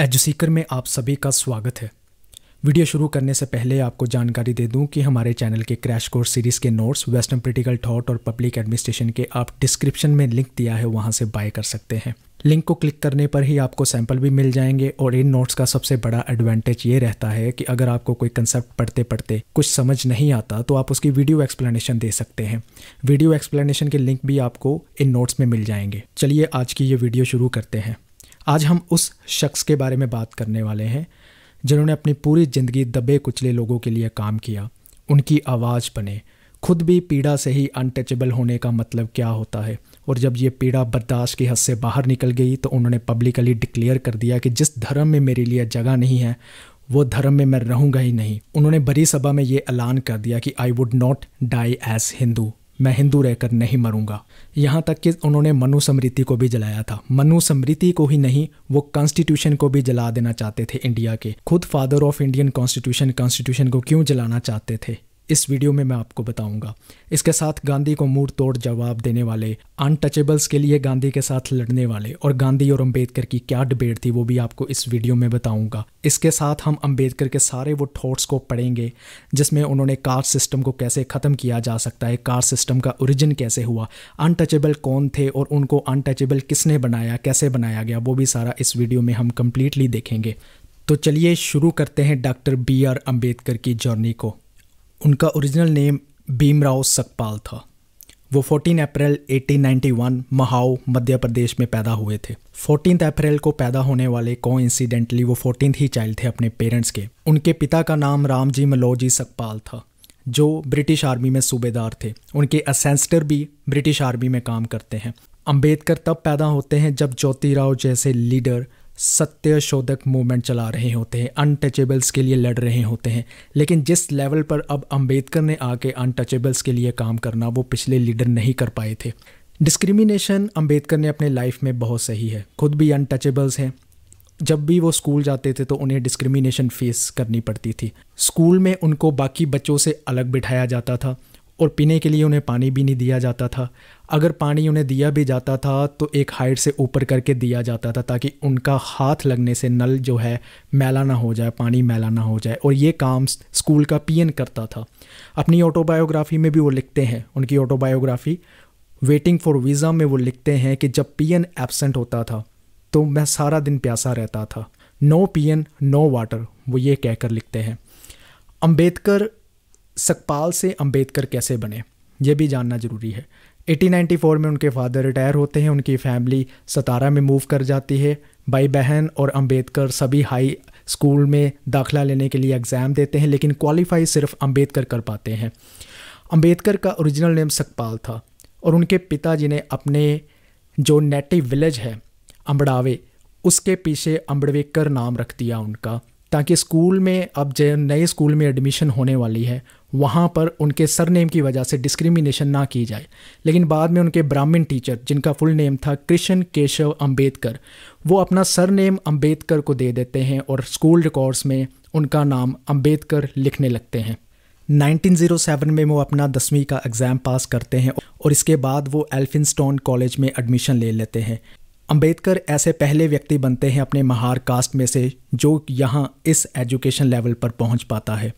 एजुसीकर में आप सभी का स्वागत है वीडियो शुरू करने से पहले आपको जानकारी दे दूं कि हमारे चैनल के क्रैश कोर्स सीरीज़ के नोट्स वेस्टर्न पोलिटिकल थॉट और पब्लिक एडमिनिस्ट्रेशन के आप डिस्क्रिप्शन में लिंक दिया है वहां से बाय कर सकते हैं लिंक को क्लिक करने पर ही आपको सैंपल भी मिल जाएंगे और इन नोट्स का सबसे बड़ा एडवांटेज ये रहता है कि अगर आपको कोई कंसेप्ट पढ़ते पढ़ते कुछ समझ नहीं आता तो आप उसकी वीडियो एक्सप्लेनेशन दे सकते हैं वीडियो एक्सप्लेनेशन के लिंक भी आपको इन नोट्स में मिल जाएंगे चलिए आज की ये वीडियो शुरू करते हैं आज हम उस शख्स के बारे में बात करने वाले हैं जिन्होंने अपनी पूरी ज़िंदगी दबे कुचले लोगों के लिए काम किया उनकी आवाज़ बने खुद भी पीड़ा से ही अनटचेबल होने का मतलब क्या होता है और जब ये पीड़ा बर्दाश्त की हद से बाहर निकल गई तो उन्होंने पब्लिकली डिक्लेयर कर दिया कि जिस धर्म में मेरे लिए जगह नहीं है वो धर्म में मैं रहूँगा ही नहीं उन्होंने बड़ी सभा में ये ऐलान कर दिया कि I would not die as Hindu मैं हिंदू रहकर नहीं मरूंगा यहाँ तक कि उन्होंने मनु को भी जलाया था मनु को ही नहीं वो कॉन्स्टिट्यूशन को भी जला देना चाहते थे इंडिया के खुद father of Indian constitution constitution को क्यों जलाना चाहते थे इस वीडियो में मैं आपको बताऊंगा इसके साथ गांधी को मूड तोड़ जवाब देने वाले अनटचेबल्स के लिए गांधी के साथ लड़ने वाले और गांधी और अंबेडकर की क्या डिबेट थी वो भी आपको इस वीडियो में बताऊंगा इसके साथ हम अंबेडकर के सारे वो थॉट्स को पढ़ेंगे जिसमें उन्होंने कास्ट सिस्टम को कैसे ख़त्म किया जा सकता है कास्ट सिस्टम का ओरिजिन कैसे हुआ अनटचेबल कौन थे और उनको अनटचेबल किसने बनाया कैसे बनाया गया वो भी सारा इस वीडियो में हम कम्प्लीटली देखेंगे तो चलिए शुरू करते हैं डॉक्टर बी आर अम्बेडकर की जर्नी को उनका ओरिजिनल नेम भीमराव सकपाल था वो 14 अप्रैल 1891 महाओ मध्य प्रदेश में पैदा हुए थे 14 अप्रैल को पैदा होने वाले को इंसिडेंटली वो 14 ही चाइल्ड थे अपने पेरेंट्स के उनके पिता का नाम रामजी मलोजी सकपाल था जो ब्रिटिश आर्मी में सूबेदार थे उनके असेंस्टर भी ब्रिटिश आर्मी में काम करते हैं अंबेडकर तब पैदा होते हैं जब ज्योतिराव जैसे लीडर सत्य शोधक मूवमेंट चला रहे होते हैं अनटचेबल्स के लिए लड़ रहे होते हैं लेकिन जिस लेवल पर अब अंबेडकर ने आके अनटचेबल्स के लिए काम करना वो पिछले लीडर नहीं कर पाए थे डिस्क्रिमिनेशन अंबेडकर ने अपने लाइफ में बहुत सही है खुद भी अनटचेबल्स हैं जब भी वो स्कूल जाते थे तो उन्हें डिस्क्रिमिनेशन फेस करनी पड़ती थी स्कूल में उनको बाकी बच्चों से अलग बिठाया जाता था और पीने के लिए उन्हें पानी भी नहीं दिया जाता था अगर पानी उन्हें दिया भी जाता था तो एक हाइट से ऊपर करके दिया जाता था ताकि उनका हाथ लगने से नल जो है मैला ना हो जाए पानी मैला ना हो जाए और ये काम स्कूल का पीएन करता था अपनी ऑटोबायोग्राफी में भी वो लिखते हैं उनकी ऑटोबायोग्राफी वेटिंग फॉर वीज़ा में वो लिखते हैं कि जब पियन एबसेंट होता था तो मैं सारा दिन प्यासा रहता था नो पियन नो वाटर वो ये कहकर लिखते हैं अम्बेडकर सकपाल से अंबेडकर कैसे बने ये भी जानना ज़रूरी है 1894 में उनके फादर रिटायर होते हैं उनकी फैमिली सतारा में मूव कर जाती है भाई बहन और अंबेडकर सभी हाई स्कूल में दाखला लेने के लिए एग्ज़ाम देते हैं लेकिन क्वालिफाई सिर्फ अंबेडकर कर पाते हैं अंबेडकर का ओरिजिनल नेम सकपाल था और उनके पिताजी ने अपने जो नेटिव विलेज है अम्बड़ावे उसके पीछे अम्बड़वेकर नाम रख दिया उनका ताकि स्कूल में अब जो नए स्कूल में एडमिशन होने वाली है वहाँ पर उनके सरनेम की वजह से डिस्क्रिमिनेशन ना की जाए लेकिन बाद में उनके ब्राह्मण टीचर जिनका फुल नेम था कृष्ण केशव अंबेडकर वो अपना सरनेम अंबेडकर को दे देते हैं और स्कूल रिकॉर्ड्स में उनका नाम अंबेडकर लिखने लगते हैं 1907 में वो अपना दसवीं का एग्ज़ाम पास करते हैं और इसके बाद वो एल्फिनस्टोन कॉलेज में एडमिशन ले लेते हैं अंबेडकर ऐसे पहले व्यक्ति बनते हैं अपने महार कास्ट में से जो यहाँ इस एजुकेशन लेवल पर पहुँच पाता है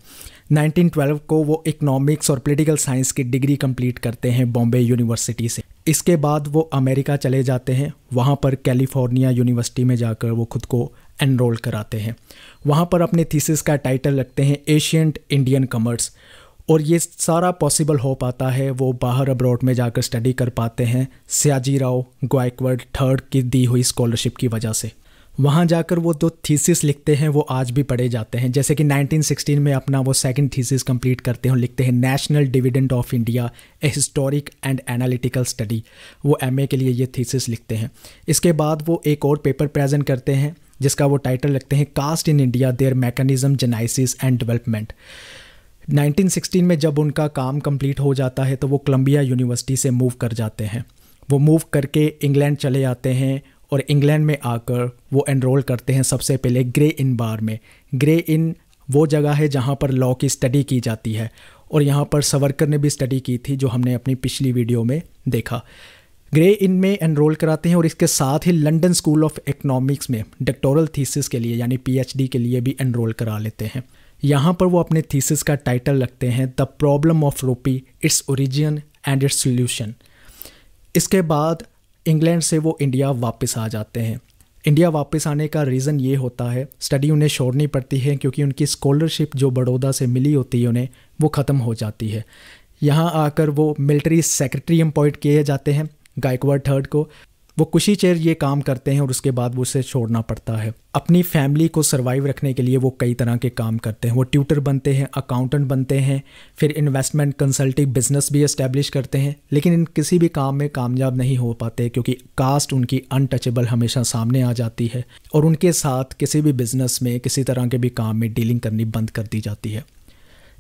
1912 को वो इकोनॉमिक्स और पॉलिटिकल साइंस की डिग्री कंप्लीट करते हैं बॉम्बे यूनिवर्सिटी से इसके बाद वो अमेरिका चले जाते हैं वहाँ पर कैलिफोर्निया यूनिवर्सिटी में जाकर वो खुद को एनरोल कराते हैं वहाँ पर अपने थीसिस का टाइटल रखते हैं एशियंट इंडियन कमर्स और ये सारा पॉसिबल हो पाता है वो बाहर अब्रॉड में जाकर स्टडी कर पाते हैं सयाजी राव गायकवाड थर्ड की दी हुई स्कॉलरशिप की वजह से वहाँ जाकर वो जो थीसिस लिखते हैं वो आज भी पढ़े जाते हैं जैसे कि 1916 में अपना वो सेकंड थीसिस कंप्लीट करते हैं लिखते हैं national dividend of India a historic and analytical study वो एमए के लिए ये थीसिस लिखते हैं इसके बाद वो एक और पेपर प्रेजेंट करते हैं जिसका वो टाइटल लिखते हैं caste in India their mechanism genesis and development 1916 में जब उनका काम कंप्लीट हो जाता है तो वो कोलंबिया यूनिवर्सिटी से मूव कर जाते हैं वो मूव करके इंग्लैंड चले जाते हैं और इंग्लैंड में आकर वो एनरोल करते हैं सबसे पहले ग्रे इन बार में ग्रे इन वो जगह है जहाँ पर लॉ की स्टडी की जाती है और यहाँ पर सवरकर ने भी स्टडी की थी जो हमने अपनी पिछली वीडियो में देखा ग्रे इन में एनरोल कराते हैं और इसके साथ ही लंदन स्कूल ऑफ इकोनॉमिक्स में डॉक्टोरल थीसिस के लिए यानी पीएचडी के लिए भी एनरोल करा लेते हैं यहाँ पर वो अपने थीसिस का टाइटल रखते हैं the problem of rupee its origin and its solution इसके बाद इंग्लैंड से वो इंडिया वापस आ जाते हैं इंडिया वापस आने का रीज़न ये होता है स्टडी उन्हें छोड़नी पड़ती है क्योंकि उनकी स्कॉलरशिप जो बड़ौदा से मिली होती है उन्हें वो ख़त्म हो जाती है यहाँ आकर वो मिलिट्री सेक्रेटरी एम्पॉइंट किए जाते हैं गायकवाड़ थर्ड को वो ही चेर ये काम करते हैं और उसके बाद वो उसे छोड़ना पड़ता है अपनी फैमिली को सर्वाइव रखने के लिए वो कई तरह के काम करते हैं वो ट्यूटर बनते हैं अकाउंटेंट बनते हैं फिर इन्वेस्टमेंट कंसल्टिंग बिजनेस भी इस्टेब्लिश करते हैं लेकिन इन किसी भी काम में कामयाब नहीं हो पाते क्योंकि कास्ट उनकी अनटचेबल हमेशा सामने आ जाती है और उनके साथ किसी भी बिजनेस में किसी तरह के भी काम में डीलिंग करनी बंद कर दी जाती है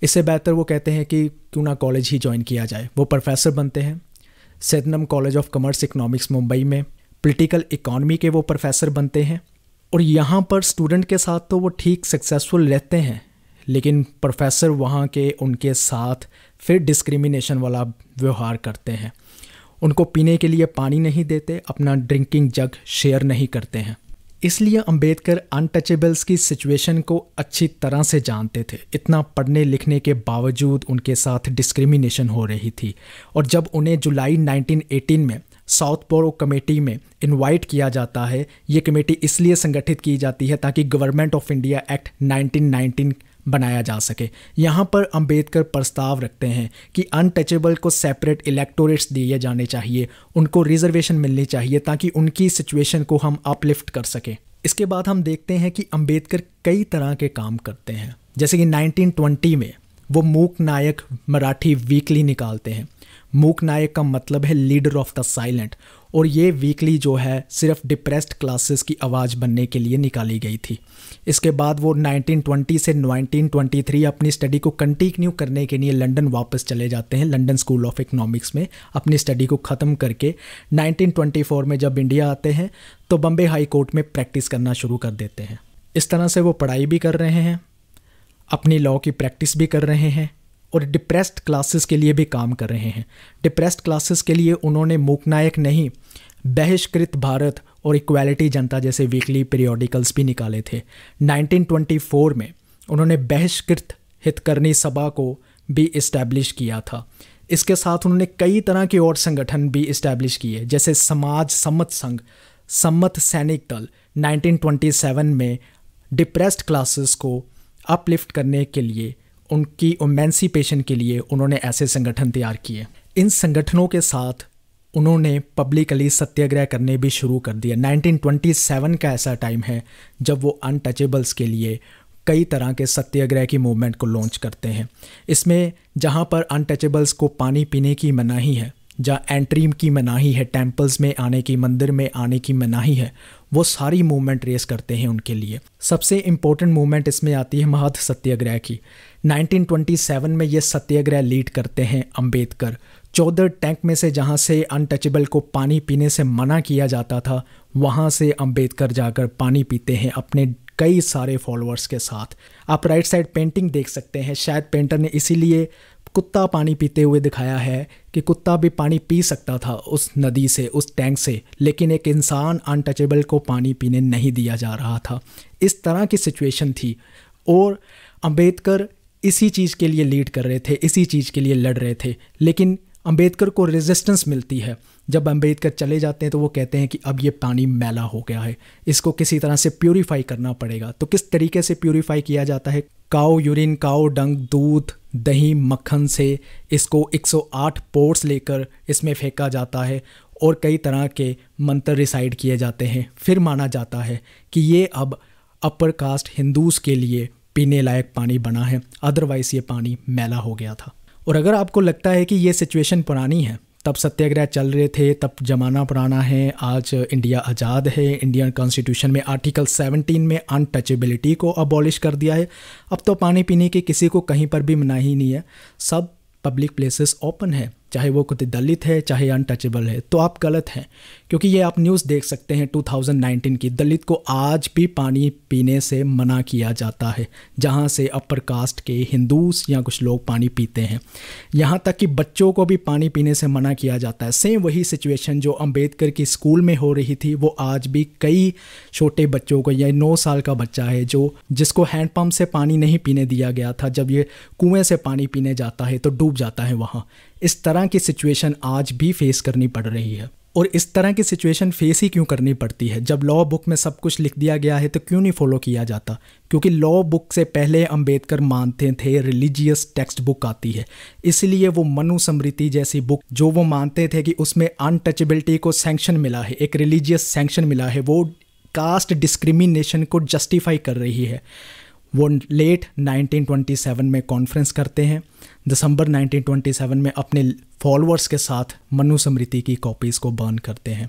इससे बेहतर वो कहते हैं कि क्यों ना कॉलेज ही ज्वाइन किया जाए वो प्रोफेसर बनते हैं Sydenham College of Commerce Economics Mumbai में पॉलिटिकल इकॉनमी के वो प्रोफेसर बनते हैं और यहाँ पर स्टूडेंट के साथ तो वो ठीक सक्सेसफुल रहते हैं लेकिन प्रोफेसर वहाँ के उनके साथ फिर डिस्क्रिमिनेशन वाला व्यवहार करते हैं उनको पीने के लिए पानी नहीं देते अपना ड्रिंकिंग जग शेयर नहीं करते हैं इसलिए अंबेडकर अनटचेबल्स की सिचुएशन को अच्छी तरह से जानते थे इतना पढ़ने लिखने के बावजूद उनके साथ डिस्क्रिमिनेशन हो रही थी और जब उन्हें जुलाई 1918 में साउथ पोरो कमेटी में इनवाइट किया जाता है ये कमेटी इसलिए संगठित की जाती है ताकि गवर्नमेंट ऑफ इंडिया एक्ट 1919 बनाया जा सके यहाँ पर अंबेडकर प्रस्ताव रखते हैं कि अनटचेबल को सेपरेट इलेक्टोरेट्स दिए जाने चाहिए उनको रिजर्वेशन मिलनी चाहिए ताकि उनकी सिचुएशन को हम अपलिफ्ट कर सकें इसके बाद हम देखते हैं कि अंबेडकर कई तरह के काम करते हैं जैसे कि 1920 में वो मूक नायक मराठी वीकली निकालते हैं मूक नायक का मतलब है लीडर ऑफ द साइलेंट और ये वीकली जो है सिर्फ डिप्रेस्ड क्लासेस की आवाज़ बनने के लिए निकाली गई थी इसके बाद वो 1920 से 1923 अपनी स्टडी को कंटिन्यू करने के लिए लंदन वापस चले जाते हैं लंदन स्कूल ऑफ इकोनॉमिक्स में अपनी स्टडी को ख़त्म करके 1924 में जब इंडिया आते हैं तो बम्बे हाई कोर्ट में प्रैक्टिस करना शुरू कर देते हैं इस तरह से वो पढ़ाई भी कर रहे हैं अपनी लॉ की प्रैक्टिस भी कर रहे हैं और डिप्रेस्ड क्लासेस के लिए भी काम कर रहे हैं डिप्रेस्ड क्लासेस के लिए उन्होंने मूकनायक नहीं बहिष्कृत भारत और इक्वालिटी जनता जैसे वीकली पीरियोडिकल्स भी निकाले थे 1924 में उन्होंने बहिष्कृत हितकर्णी सभा को भी इस्टेब्लिश किया था इसके साथ उन्होंने कई तरह के और संगठन भी इस्टेब्लिश किए जैसे समाज सम्मत संघ सम्मत सैनिक दल 1927 में डिप्रेस्ड क्लासेस को अपलिफ्ट करने के लिए उनकी ओमेंसीपेशन के लिए उन्होंने ऐसे संगठन तैयार किए इन संगठनों के साथ उन्होंने पब्लिकली सत्याग्रह करने भी शुरू कर दिया 1927 का ऐसा टाइम है जब वो अनटचेबल्स के लिए कई तरह के सत्याग्रह की मूवमेंट को लॉन्च करते हैं इसमें जहाँ पर अनटचेबल्स को पानी पीने की मनाही है जहाँ एंट्री की मनाही है टेम्पल्स में आने की मंदिर में आने की मनाही है वो सारी मूवमेंट रेस करते हैं उनके लिए सबसे इम्पोर्टेंट मूवमेंट इसमें आती है महत सत्याग्रह की 1927 में ये सत्याग्रह लीड करते हैं अंबेडकर चौदह टैंक में से जहाँ से अनटचेबल को पानी पीने से मना किया जाता था वहाँ से अंबेडकर जाकर पानी पीते हैं अपने कई सारे फॉलोअर्स के साथ आप राइट साइड पेंटिंग देख सकते हैं शायद पेंटर ने इसीलिए कुत्ता पानी पीते हुए दिखाया है कि कुत्ता भी पानी पी सकता था उस नदी से उस टैंक से लेकिन एक इंसान अनटचेबल को पानी पीने नहीं दिया जा रहा था इस तरह की सिचुएशन थी और अंबेडकर इसी चीज़ के लिए लीड कर रहे थे इसी चीज़ के लिए लड़ रहे थे लेकिन अंबेडकर को रेजिस्टेंस मिलती है जब अंबेडकर चले जाते हैं तो वो कहते हैं कि अब ये पानी मैला हो गया है इसको किसी तरह से प्योरीफाई करना पड़ेगा तो किस तरीके से प्योरीफाई किया जाता है काओ यूरिन काओ डंग दूध दही मक्खन से इसको 108 पोर्ट्स लेकर इसमें फेंका जाता है और कई तरह के मंत्र रिसाइड किए जाते हैं फिर माना जाता है कि ये अब अपर कास्ट हिंदूज़ के लिए पीने लायक पानी बना है अदरवाइज़ ये पानी मैला हो गया था और अगर आपको लगता है कि ये सिचुएशन पुरानी है तब सत्याग्रह चल रहे थे तब जमाना पुराना है आज इंडिया आज़ाद है इंडियन कॉन्स्टिट्यूशन में आर्टिकल 17 में अनटचेबिलिटी को अबॉलिश कर दिया है अब तो पानी पीने की किसी को कहीं पर भी मनाही नहीं है सब पब्लिक प्लेसेस ओपन है चाहे वो कुछ दलित है चाहे अनटचेबल है तो आप गलत हैं क्योंकि ये आप न्यूज़ देख सकते हैं 2019 की दलित को आज भी पानी पीने से मना किया जाता है जहाँ से अपर कास्ट के हिंदूस या कुछ लोग पानी पीते हैं यहाँ तक कि बच्चों को भी पानी पीने से मना किया जाता है सेम वही सिचुएशन जो अम्बेडकर की स्कूल में हो रही थी वो आज भी कई छोटे बच्चों को या नौ साल का बच्चा है जो जिसको हैंडपम्प से पानी नहीं पीने दिया गया था जब ये कुएँ से पानी पीने जाता है तो डूब जाता है वहाँ इस तरह की सिचुएशन आज भी फेस करनी पड़ रही है और इस तरह की सिचुएशन फेस ही क्यों करनी पड़ती है जब लॉ बुक में सब कुछ लिख दिया गया है तो क्यों नहीं फॉलो किया जाता क्योंकि लॉ बुक से पहले अंबेडकर मानते थे रिलीजियस टेक्स्ट बुक आती है इसलिए वो मनु स्मृति जैसी बुक जो वो मानते थे कि उसमें अनटचेबिलिटी को सेंक्शन मिला है एक रिलीजियस सेंक्शन मिला है वो कास्ट डिस्क्रिमिनेशन को जस्टिफाई कर रही है वो लेट 1927 में कॉन्फ्रेंस करते हैं दिसंबर 1927 में अपने फॉलोअर्स के साथ मनुस्मृति की कॉपीज़ को बर्न करते हैं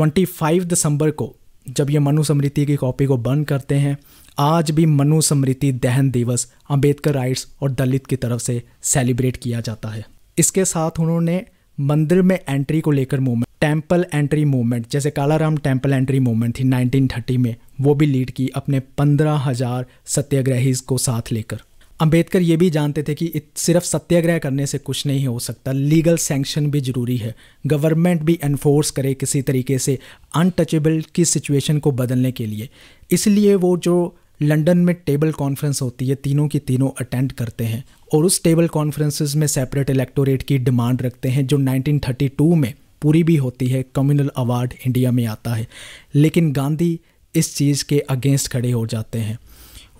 25 दिसंबर को जब ये मनुस्मृति की कॉपी को बर्न करते हैं आज भी मनुस्मृति दहन दिवस अंबेडकर राइट्स और दलित की तरफ से सेलिब्रेट किया जाता है इसके साथ उन्होंने मंदिर में एंट्री को लेकर मूवमेंट टेम्पल एंट्री मूवमेंट जैसे कालाराम टेम्पल एंट्री मूवमेंट थी 1930 में वो भी लीड की अपने पंद्रह हजार सत्याग्रहीज को साथ लेकर अंबेडकर ये भी जानते थे कि सिर्फ सत्याग्रह करने से कुछ नहीं हो सकता लीगल सैंक्शन भी ज़रूरी है गवर्नमेंट भी एनफोर्स करे किसी तरीके से अनटचेबल की सिचुएशन को बदलने के लिए इसलिए वो जो लंदन में टेबल कॉन्फ्रेंस होती है तीनों की तीनों अटेंड करते हैं और उस टेबल कॉन्फ्रेंसेस में सेपरेट इलेक्टोरेट की डिमांड रखते हैं जो 1932 में पूरी भी होती है कम्युनल अवार्ड इंडिया में आता है लेकिन गांधी इस चीज़ के अगेंस्ट खड़े हो जाते हैं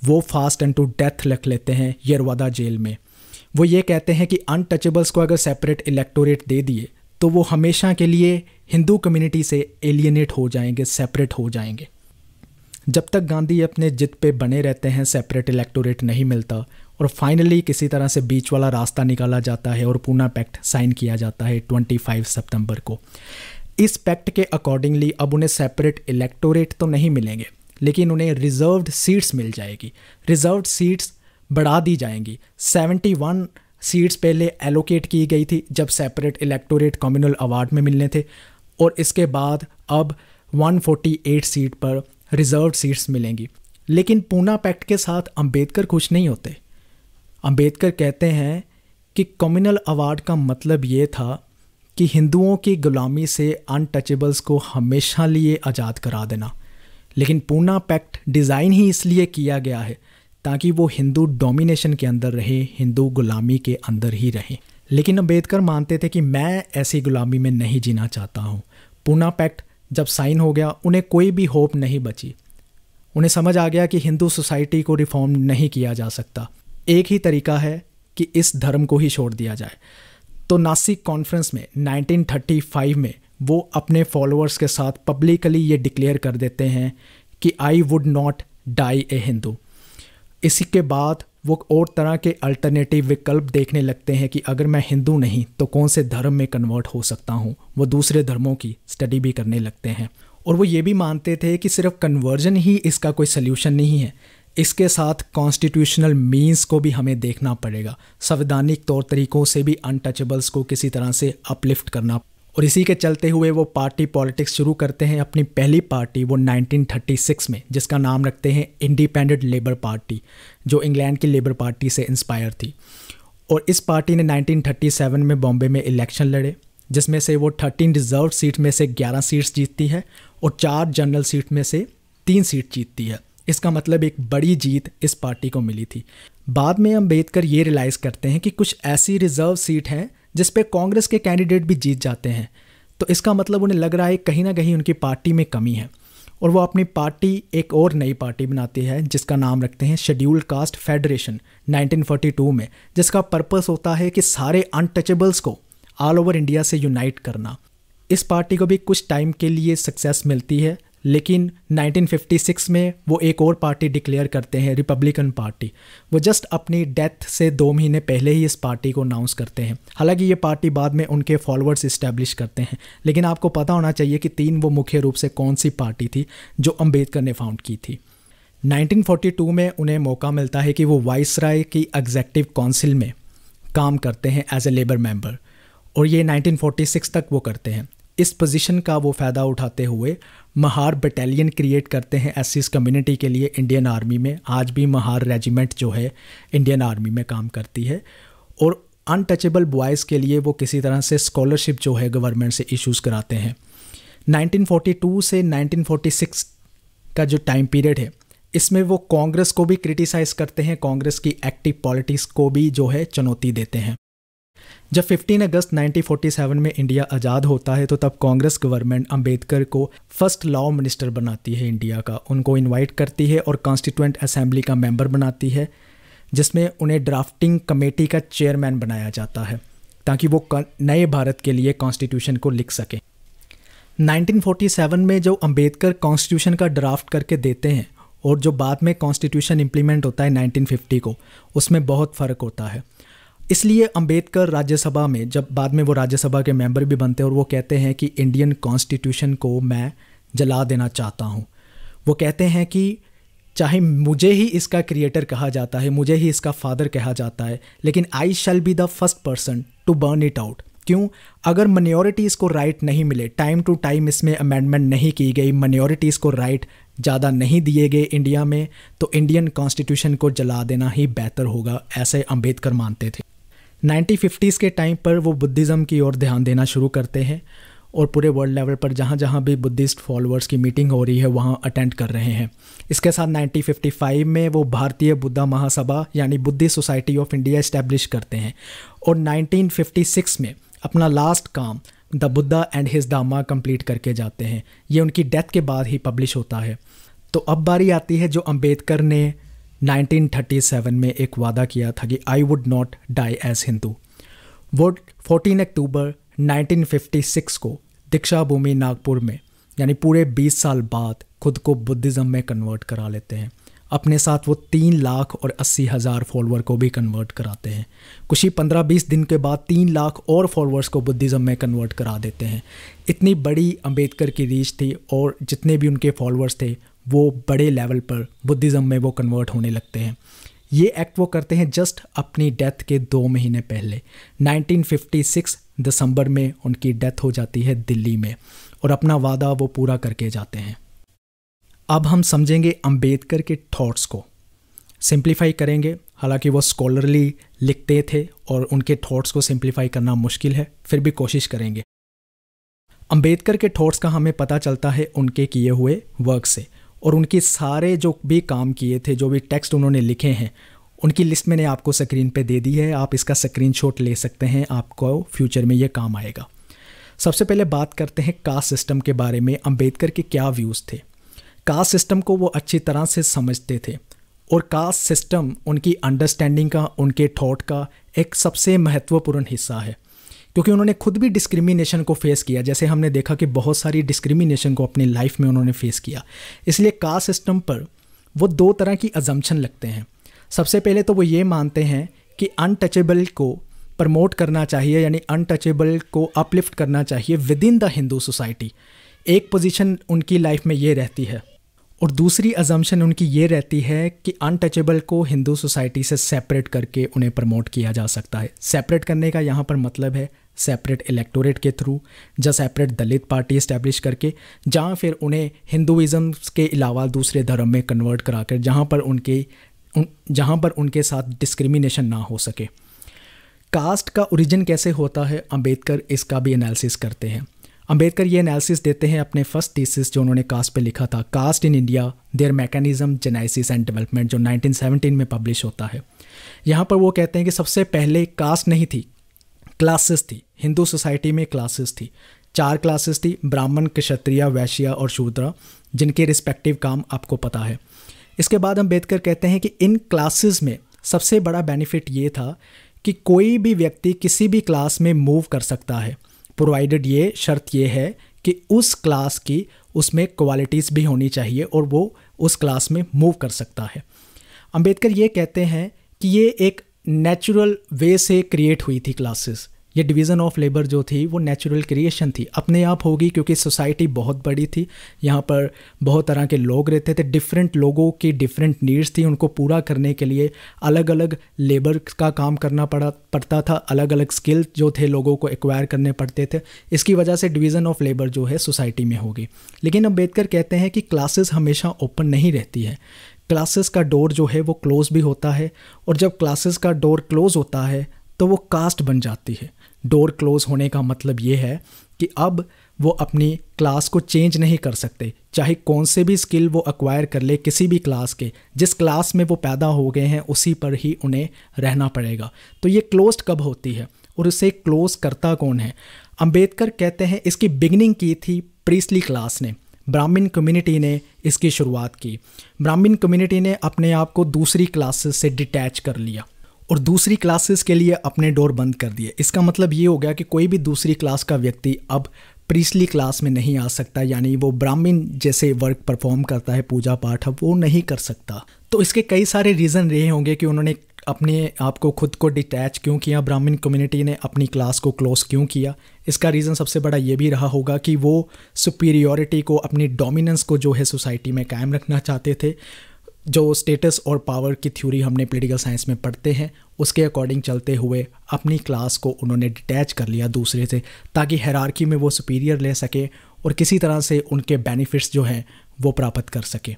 वो फास्ट एंड टू डेथ रख लेते हैं यरवादा जेल में वो ये कहते हैं कि अनटचेबल्स को अगर सेपरेट इलेक्टोरेट दे दिए तो वो हमेशा के लिए हिंदू कम्युनिटी से एलियनेट हो जाएंगे सेपरेट हो जाएंगे जब तक गांधी अपने जिद पे बने रहते हैं सेपरेट इलेक्टोरेट नहीं मिलता और फाइनली किसी तरह से बीच वाला रास्ता निकाला जाता है और पूना पैक्ट साइन किया जाता है 25 सितंबर को इस पैक्ट के अकॉर्डिंगली अब उन्हें सेपरेट इलेक्टोरेट तो नहीं मिलेंगे लेकिन उन्हें रिज़र्व सीट्स मिल जाएगी रिज़र्व सीट्स बढ़ा दी जाएंगी 71 सीट्स पहले एलोकेट की गई थी जब सेपरेट इलेक्टोरेट कम्युनल अवार्ड में मिलने थे और इसके बाद अब 148 सीट पर रिजर्व सीट्स मिलेंगी लेकिन पूना पैक्ट के साथ अंबेडकर खुश नहीं होते अंबेडकर कहते हैं कि कम्युनल अवार्ड का मतलब ये था कि हिंदुओं की गुलामी से अनटचेबल्स को हमेशा लिए आज़ाद करा देना लेकिन पूना पैक्ट डिज़ाइन ही इसलिए किया गया है ताकि वो हिंदू डोमिनेशन के अंदर रहे हिंदू गुलामी के अंदर ही रहें लेकिन अम्बेडकर मानते थे कि मैं ऐसी गुलामी में नहीं जीना चाहता हूँ पूना पैक्ट जब साइन हो गया उन्हें कोई भी होप नहीं बची उन्हें समझ आ गया कि हिंदू सोसाइटी को रिफॉर्म नहीं किया जा सकता एक ही तरीका है कि इस धर्म को ही छोड़ दिया जाए तो नासिक कॉन्फ्रेंस में 1935 में वो अपने फॉलोअर्स के साथ पब्लिकली ये डिक्लेयर कर देते हैं कि I would not die a Hindu इसी के बाद वो और तरह के अल्टरनेटिव विकल्प देखने लगते हैं कि अगर मैं हिंदू नहीं तो कौन से धर्म में कन्वर्ट हो सकता हूँ वो दूसरे धर्मों की स्टडी भी करने लगते हैं और वो ये भी मानते थे कि सिर्फ कन्वर्जन ही इसका कोई सल्यूशन नहीं है इसके साथ कॉन्स्टिट्यूशनल मीन्स को भी हमें देखना पड़ेगा संवैधानिक तौर तरीकों से भी अनटचेबल्स को किसी तरह से अपलिफ्ट करना और इसी के चलते हुए वो पार्टी पॉलिटिक्स शुरू करते हैं अपनी पहली पार्टी वो 1936 में जिसका नाम रखते हैं इंडिपेंडेंट लेबर पार्टी जो इंग्लैंड की लेबर पार्टी से इंस्पायर थी और इस पार्टी ने 1937 में बॉम्बे में इलेक्शन लड़े जिसमें से वो 13 रिजर्व सीट में से 11 सीट्स जीतती है और चार जनरल सीट में से तीन सीट जीतती है इसका मतलब एक बड़ी जीत इस पार्टी को मिली थी बाद में अम्बेडकर ये रियलाइज़ करते हैं कि कुछ ऐसी रिजर्व सीट हैं जिस पे कांग्रेस के कैंडिडेट भी जीत जाते हैं तो इसका मतलब उन्हें लग रहा है कहीं ना कहीं उनकी पार्टी में कमी है और वो अपनी पार्टी एक और नई पार्टी बनाती है जिसका नाम रखते हैं शेड्यूल्ड कास्ट फेडरेशन 1942 में जिसका पर्पस होता है कि सारे अनटचेबल्स को ऑल ओवर इंडिया से यूनाइट करना इस पार्टी को भी कुछ टाइम के लिए सक्सेस मिलती है लेकिन 1956 में वो एक और पार्टी डिक्लेयर करते हैं रिपब्लिकन पार्टी वो जस्ट अपनी डेथ से दो महीने पहले ही इस पार्टी को अनाउंस करते हैं हालांकि ये पार्टी बाद में उनके फॉलोअर्स इस्टेब्लिश करते हैं लेकिन आपको पता होना चाहिए कि तीन वो मुख्य रूप से कौन सी पार्टी थी जो अम्बेडकर ने फाउंड की थी 1942 में उन्हें मौका मिलता है कि वो वाइस राय की एग्जेक्टिव काउंसिल में काम करते हैं एज ए लेबर मेंबर और ये 1946 तक वो करते हैं इस पोजीशन का वो फ़ायदा उठाते हुए महार बटालियन क्रिएट करते हैं एस कम्युनिटी के लिए इंडियन आर्मी में आज भी महार रेजिमेंट जो है इंडियन आर्मी में काम करती है और अनटचेबल बॉयज़ के लिए वो किसी तरह से स्कॉलरशिप जो है गवर्नमेंट से इश्यूज़ कराते हैं 1942 से 1946 का जो टाइम पीरियड है इसमें वो कांग्रेस को भी क्रिटिसाइज़ करते हैं कांग्रेस की एक्टिव पॉलिटिक्स को भी जो है चुनौती देते हैं जब 15 अगस्त 1947 में इंडिया आज़ाद होता है तो तब कांग्रेस गवर्नमेंट अंबेडकर को फर्स्ट लॉ मिनिस्टर बनाती है इंडिया का उनको इनवाइट करती है और कॉन्स्टिट्यूंट असेंबली का मेंबर बनाती है जिसमें उन्हें ड्राफ्टिंग कमेटी का चेयरमैन बनाया जाता है ताकि वो नए भारत के लिए कॉन्स्टिट्यूशन को लिख सकें 1947 में जो अंबेडकर कॉन्स्टिट्यूशन का ड्राफ्ट करके देते हैं और जो बाद में कॉन्स्टिट्यूशन इम्प्लीमेंट होता है 1950 को उसमें बहुत फ़र्क होता है इसलिए अंबेडकर राज्यसभा में जब बाद में वो राज्यसभा के मेंबर भी बनते हैं और वो कहते हैं कि इंडियन कॉन्स्टिट्यूशन को मैं जला देना चाहता हूँ वो कहते हैं कि चाहे मुझे ही इसका क्रिएटर कहा जाता है मुझे ही इसका फादर कहा जाता है लेकिन I shall be the first person to burn it out क्यों अगर मनोरिटीज़ को राइट नहीं मिले टाइम टू टाइम इसमें अमेंडमेंट नहीं की गई मनोरिटीज़ को राइट ज़्यादा नहीं दिए गए इंडिया में तो इंडियन कॉन्स्टिट्यूशन को जला देना ही बेहतर होगा ऐसे अंबेडकर मानते थे नाइनटीन फिफ्टीज़ के टाइम पर वो बुद्धिज़्म की ओर ध्यान देना शुरू करते हैं और पूरे वर्ल्ड लेवल पर जहाँ जहाँ भी बुद्धिस्ट फॉलोअर्स की मीटिंग हो रही है वहाँ अटेंड कर रहे हैं इसके साथ 1955 में वो भारतीय बुद्धा महासभा यानी बुद्धि सोसाइटी ऑफ इंडिया इस्टेब्लिश करते हैं और 1956 में अपना लास्ट काम the Buddha and his Dhamma complete करके जाते हैं ये उनकी डेथ के बाद ही पब्लिश होता है तो अब बारी आती है जो अम्बेडकर ने 1937 में एक वादा किया था कि I would not die as Hindu वो 14 अक्टूबर 1956 को दीक्षा भूमि नागपुर में यानी पूरे 20 साल बाद खुद को बुद्धिज़्म में कन्वर्ट करा लेते हैं अपने साथ वो तीन लाख और अस्सी हज़ार फॉलोअर को भी कन्वर्ट कराते हैं कुछ ही पंद्रह बीस दिन के बाद तीन लाख और फॉलोअर्स को बुद्धिज़्म में कन्वर्ट करा देते हैं इतनी बड़ी अंबेडकर की रीच थी और जितने भी उनके फॉलोअर्स थे वो बड़े लेवल पर बुद्धिज़्म में वो कन्वर्ट होने लगते हैं ये एक्ट वो करते हैं जस्ट अपनी डेथ के दो महीने पहले 1956 दिसंबर में उनकी डेथ हो जाती है दिल्ली में और अपना वादा वो पूरा करके जाते हैं अब हम समझेंगे अंबेडकर के थॉट्स को सिंप्लीफाई करेंगे हालांकि वो स्कॉलरली लिखते थे और उनके थॉट्स को सिंप्लीफाई करना मुश्किल है फिर भी कोशिश करेंगे अंबेडकर के थॉट्स का हमें पता चलता है उनके किए हुए वर्क से और उनके सारे जो भी काम किए थे जो भी टेक्स्ट उन्होंने लिखे हैं उनकी लिस्ट मैंने आपको स्क्रीन पे दे दी है आप इसका शॉट ले सकते हैं आपको फ्यूचर में ये काम आएगा सबसे पहले बात करते हैं कास्ट सिस्टम के बारे में अम्बेडकर के क्या व्यूज़ थे कास्ट सिस्टम को वो अच्छी तरह से समझते थे और कास्ट सिस्टम उनकी अंडरस्टैंडिंग का उनके थॉट का एक सबसे महत्वपूर्ण हिस्सा है क्योंकि उन्होंने खुद भी डिस्क्रिमिनेशन को फेस किया जैसे हमने देखा कि बहुत सारी डिस्क्रिमिनेशन को अपनी लाइफ में उन्होंने फेस किया इसलिए कास्ट सिस्टम पर वो दो तरह की अजम्पन लगते हैं सबसे पहले तो वो ये मानते हैं कि अनटचेबल को प्रमोट करना चाहिए यानी अनटचेबल को अपलिफ्ट करना चाहिए within the Hindu society एक पोजीशन उनकी लाइफ में ये रहती है और दूसरी अजम्पन उनकी ये रहती है कि अनटचेबल को हिंदू सोसाइटी से सेपरेट करके उन्हें प्रमोट किया जा सकता है सेपरेट करने का यहाँ पर मतलब है सेपरेट इलेक्टोरेट के थ्रू या सेपरेट दलित पार्टी इस्टेब्लिश करके जहाँ फिर उन्हें हिंदुज़म के अलावा दूसरे धर्म में कन्वर्ट करा कर जहाँ पर उनके उन जहाँ पर उनके साथ डिस्क्रिमिनेशन ना हो सके कास्ट का ओरिजिन कैसे होता है अंबेडकर इसका भी एनालिसिस करते हैं अंबेडकर ये एनालिसिस देते हैं अपने फर्स्ट थीसिस जो उन्होंने कास्ट पे लिखा था caste in India their mechanism genesis and development जो 1917 में पब्लिश होता है यहाँ पर वो कहते हैं कि सबसे पहले कास्ट नहीं थी क्लासेस थी हिंदू सोसाइटी में क्लासेस थी चार क्लासेस थी ब्राह्मण क्षत्रिय वैश्य और शूद्र जिनके रिस्पेक्टिव काम आपको पता है इसके बाद अम्बेडकर कहते हैं कि इन क्लासेस में सबसे बड़ा बेनिफिट ये था कि कोई भी व्यक्ति किसी भी क्लास में मूव कर सकता है प्रोवाइडेड ये शर्त ये है कि उस क्लास की उसमें क्वालिटीज़ भी होनी चाहिए और वो उस क्लास में मूव कर सकता है अंबेडकर ये कहते हैं कि ये एक नेचुरल वे से क्रिएट हुई थी क्लासेस ये डिवीज़न ऑफ लेबर जो थी वो नेचुरल क्रिएशन थी अपने आप होगी क्योंकि सोसाइटी बहुत बड़ी थी यहाँ पर बहुत तरह के लोग रहते थे डिफरेंट लोगों की डिफरेंट नीड्स थी उनको पूरा करने के लिए अलग अलग लेबर का काम करना पड़ा पड़ता था अलग अलग स्किल जो थे लोगों को एक्वायर करने पड़ते थे इसकी वजह से डिवीज़न ऑफ लेबर जो है सोसाइटी में होगी लेकिन अम्बेडकर कहते हैं कि क्लासेस हमेशा ओपन नहीं रहती है क्लासेस का डोर जो है वो क्लोज़ भी होता है और जब क्लासेस का डोर क्लोज़ होता है तो वो कास्ट बन जाती है डोर क्लोज़ होने का मतलब ये है कि अब वो अपनी क्लास को चेंज नहीं कर सकते चाहे कौन से भी स्किल वो अक्वायर कर ले किसी भी क्लास के जिस क्लास में वो पैदा हो गए हैं उसी पर ही उन्हें रहना पड़ेगा तो ये क्लोज कब होती है और उसे क्लोज करता कौन है अंबेडकर कहते हैं इसकी बिगनिंग की थी प्रीसली क्लास ने ब्राह्मण कम्युनिटी ने इसकी शुरुआत की ब्राह्मण कम्युनिटी ने अपने आप को दूसरी क्लासेस से डिटैच कर लिया और दूसरी क्लासेस के लिए अपने डोर बंद कर दिए इसका मतलब ये हो गया कि कोई भी दूसरी क्लास का व्यक्ति अब प्रीसली क्लास में नहीं आ सकता यानी वो ब्राह्मण जैसे वर्क परफॉर्म करता है पूजा पाठ अब वो नहीं कर सकता तो इसके कई सारे रीज़न रहे होंगे कि उन्होंने अपने आप को खुद को डिटैच क्यों किया ब्राह्मण कम्युनिटी ने अपनी क्लास को क्लोज क्यों किया इसका रीज़न सबसे बड़ा ये भी रहा होगा कि वो सुपीरियोरिटी को अपनी डोमिनेंस को जो है सोसाइटी में कायम रखना चाहते थे जो स्टेटस और पावर की थ्योरी हमने पोलिटिकल साइंस में पढ़ते हैं उसके अकॉर्डिंग चलते हुए अपनी क्लास को उन्होंने डिटैच कर लिया दूसरे से ताकि हैरारकी में वो सुपीरियर ले सके और किसी तरह से उनके बेनिफिट्स जो हैं वो प्राप्त कर सके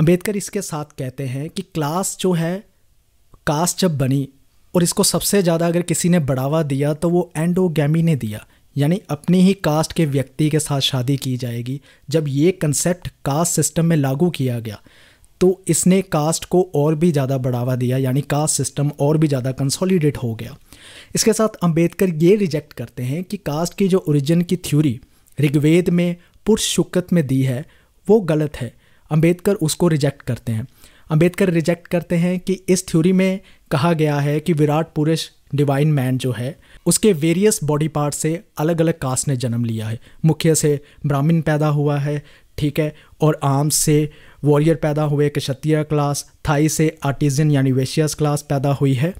अंबेडकर इसके साथ कहते हैं कि क्लास जो है कास्ट जब बनी और इसको सबसे ज़्यादा अगर किसी ने बढ़ावा दिया तो वो एंडोगैमी ने दिया यानी अपनी ही कास्ट के व्यक्ति के साथ शादी की जाएगी जब ये कंसेप्ट कास्ट सिस्टम में लागू किया गया तो इसने कास्ट को और भी ज़्यादा बढ़ावा दिया यानी कास्ट सिस्टम और भी ज़्यादा कंसोलिडेट हो गया इसके साथ अंबेडकर ये रिजेक्ट करते हैं कि कास्ट की जो ओरिजिन की थ्योरी ऋग्वेद में पुरुष शुक्कत में दी है वो गलत है अंबेडकर उसको रिजेक्ट करते हैं अंबेडकर रिजेक्ट करते हैं कि इस थ्योरी में कहा गया है कि विराट पुरुष डिवाइन मैन जो है उसके वेरियस बॉडी पार्ट से अलग अलग कास्ट ने जन्म लिया है मुख्य से ब्राह्मण पैदा हुआ है ठीक है और आर्म्स से वॉरियर पैदा हुए क्षत्रिय क्लास थाई से आर्टिजन यानी वेशियस क्लास पैदा हुई है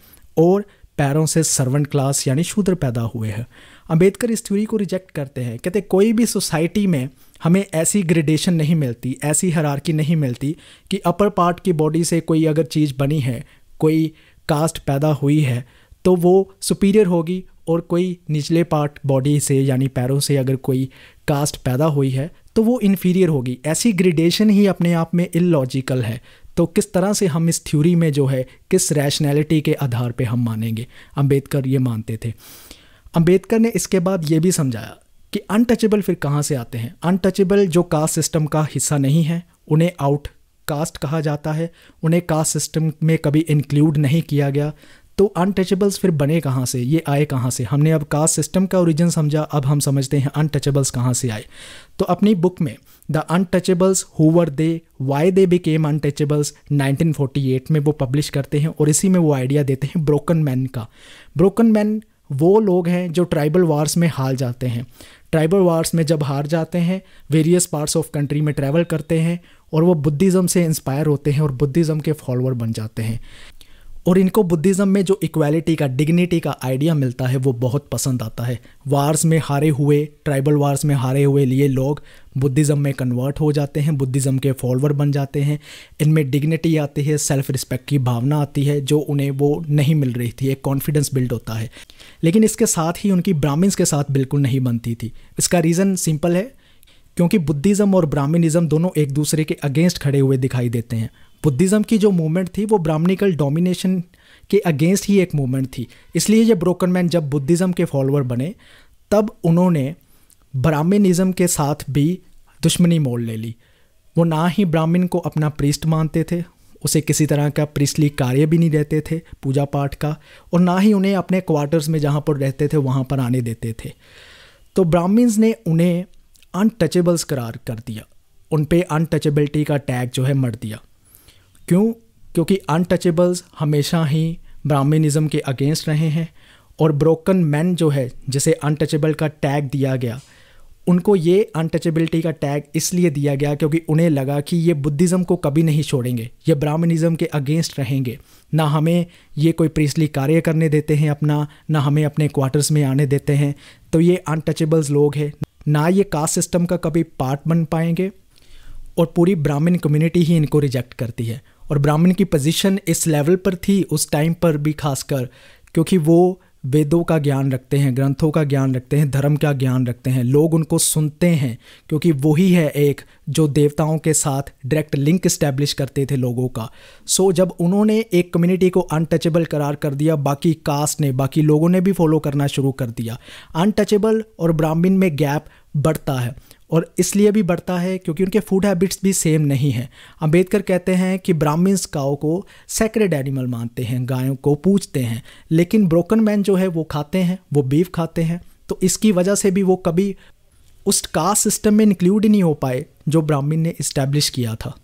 और पैरों से सर्वेंट क्लास यानी शूद्र पैदा हुए हैं अंबेडकर इस थ्योरी को रिजेक्ट करते हैं कहते कोई भी सोसाइटी में हमें ऐसी ग्रेडेशन नहीं मिलती ऐसी हरारकी नहीं मिलती कि अपर पार्ट की बॉडी से कोई अगर चीज़ बनी है कोई कास्ट पैदा हुई है तो वो सुपीरियर होगी और कोई निचले पार्ट बॉडी से यानी पैरों से अगर कोई कास्ट पैदा हुई है तो वो इन्फीरियर होगी ऐसी ग्रेडेशन ही अपने आप में इलॉजिकल है तो किस तरह से हम इस थ्योरी में जो है किस रैशनैलिटी के आधार पे हम मानेंगे अंबेडकर ये मानते थे अंबेडकर ने इसके बाद ये भी समझाया कि अनटचेबल फिर कहाँ से आते हैं अनटचेबल जो कास्ट सिस्टम का हिस्सा नहीं है उन्हें आउट कास्ट कहा जाता है उन्हें कास्ट सिस्टम में कभी इंक्लूड नहीं किया गया तो अनटचेबल्स फिर बने कहाँ से ये आए कहाँ से हमने अब कास्ट सिस्टम का ओरिजिन समझा अब हम समझते हैं अनटचेबल्स कहाँ से आए तो अपनी बुक में the untouchables who were they why they became untouchables 1948 में वो पब्लिश करते हैं और इसी में वो आइडिया देते हैं ब्रोकन मैन का ब्रोकन मैन वो लोग हैं जो ट्राइबल वार्स में हार जाते हैं ट्राइबल वार्स में जब हार जाते हैं वेरियस पार्ट्स ऑफ कंट्री में ट्रैवल करते हैं और वो बुद्धिज़्म से इंस्पायर होते हैं और बुद्धिज़्म के फॉलोअर बन जाते हैं और इनको बुद्धिज़्म में जो इक्वालिटी का डिग्निटी का आइडिया मिलता है वो बहुत पसंद आता है वार्स में हारे हुए ट्राइबल वार्स में हारे हुए लिए लोग बुद्धिज़्म में कन्वर्ट हो जाते हैं बुद्धिज़्म के फॉलोअर बन जाते हैं इनमें डिग्निटी आती है सेल्फ रिस्पेक्ट की भावना आती है जो उन्हें वो नहीं मिल रही थी एक कॉन्फिडेंस बिल्ड होता है लेकिन इसके साथ ही उनकी ब्राह्मण्स के साथ बिल्कुल नहीं बनती थी इसका रीज़न सिंपल है क्योंकि बुद्धिज़्म और ब्राह्मणिज़्म दोनों एक दूसरे के अगेंस्ट खड़े हुए दिखाई देते हैं बुद्धिज़्म की जो मूवमेंट थी वो ब्राह्मणिकल डोमिनेशन के अगेंस्ट ही एक मूवमेंट थी इसलिए ये ब्रोकन मैन जब बुद्धिज़्म के फॉलोअर बने तब उन्होंने ब्राह्मणिज़्म के साथ भी दुश्मनी मोड़ ले ली वो ना ही ब्राह्मण को अपना प्रीस्ट मानते थे उसे किसी तरह का प्रिस्ली कार्य भी नहीं देते थे पूजा पाठ का और ना ही उन्हें अपने क्वार्टर्स में जहाँ पर रहते थे वहाँ पर आने देते थे तो ब्राह्मीस ने उन्हें अनटचेबल्स करार कर दिया उन पर अनटचेबिलिटी का टैग जो है मर दिया क्यों क्योंकि अनटचेबल्स हमेशा ही ब्राह्मणिज़म के अगेंस्ट रहे हैं और ब्रोकन मैन जो है जिसे अनटचेबल का टैग दिया गया उनको ये अनटचेबिलिटी का टैग इसलिए दिया गया क्योंकि उन्हें लगा कि ये बुद्धिज़्म को कभी नहीं छोड़ेंगे ये ब्राह्मणिज़्म के अगेंस्ट रहेंगे ना हमें ये कोई प्रीसली कार्य करने देते हैं अपना ना हमें अपने क्वार्टर्स में आने देते हैं तो ये अनटचेबल्स लोग हैं ना ये कास्ट सिस्टम का कभी पार्ट बन पाएंगे और पूरी ब्राह्मण कम्युनिटी ही इनको रिजेक्ट करती है और ब्राह्मण की पोजीशन इस लेवल पर थी उस टाइम पर भी खासकर क्योंकि वो वेदों का ज्ञान रखते हैं ग्रंथों का ज्ञान रखते हैं धर्म का ज्ञान रखते हैं लोग उनको सुनते हैं क्योंकि वही है एक जो देवताओं के साथ डायरेक्ट लिंक इस्टेब्लिश करते थे लोगों का सो जब उन्होंने एक कम्युनिटी को अनटचेबल करार कर दिया बाकी कास्ट ने बाकी लोगों ने भी फॉलो करना शुरू कर दिया अनटचेबल और ब्राह्मीण में गैप बढ़ता है और इसलिए भी बढ़ता है क्योंकि उनके फूड हैबिट्स भी सेम नहीं हैं अंबेडकर कहते हैं कि ब्राह्मीस काओ को सेक्रेड एनिमल मानते हैं गायों को पूजते हैं लेकिन ब्रोकन मैन जो है वो खाते हैं वो बीफ खाते हैं तो इसकी वजह से भी वो कभी उस कास्ट सिस्टम में इंक्लूड ही नहीं हो पाए जो ब्राह्मीन ने इस्टेब्लिश किया था